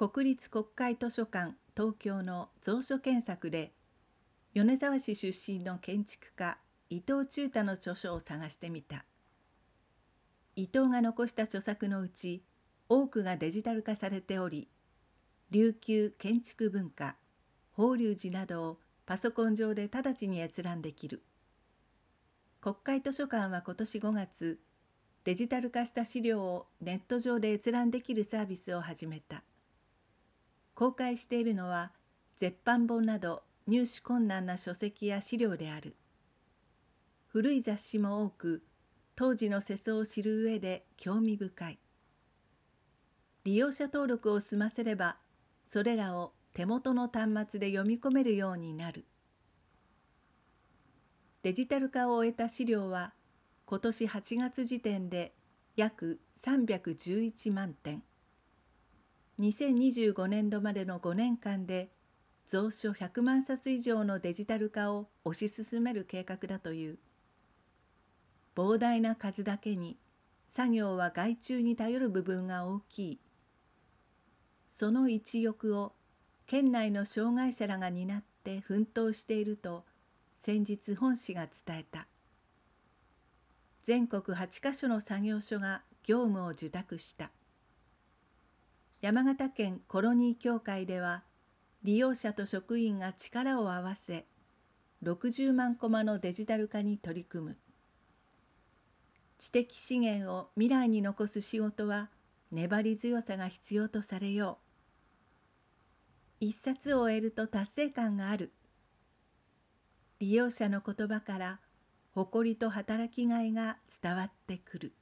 国立国会図書館東京の蔵書検索で米沢市出身の建築家伊藤忠太の著書を探してみた伊藤が残した著作のうち多くがデジタル化されており琉球建築文化法隆寺などをパソコン上で直ちに閲覧できる国会図書館は今年5月デジタル化した資料をネット上で閲覧できるサービスを始めた公開しているのは絶版本など入手困難な書籍や資料である古い雑誌も多く当時の世相を知る上で興味深い利用者登録を済ませればそれらを手元の端末で読み込めるようになるデジタル化を終えた資料は今年8月時点で約311万点2025年度までの5年間で蔵書100万冊以上のデジタル化を推し進める計画だという膨大な数だけに作業は外注に頼る部分が大きいその一翼を県内の障害者らが担って奮闘していると先日本市が伝えた全国8カ所の作業所が業務を受託した山形県コロニー協会では利用者と職員が力を合わせ60万コマのデジタル化に取り組む知的資源を未来に残す仕事は粘り強さが必要とされよう一冊を終えると達成感がある利用者の言葉から誇りと働きがいが伝わってくる。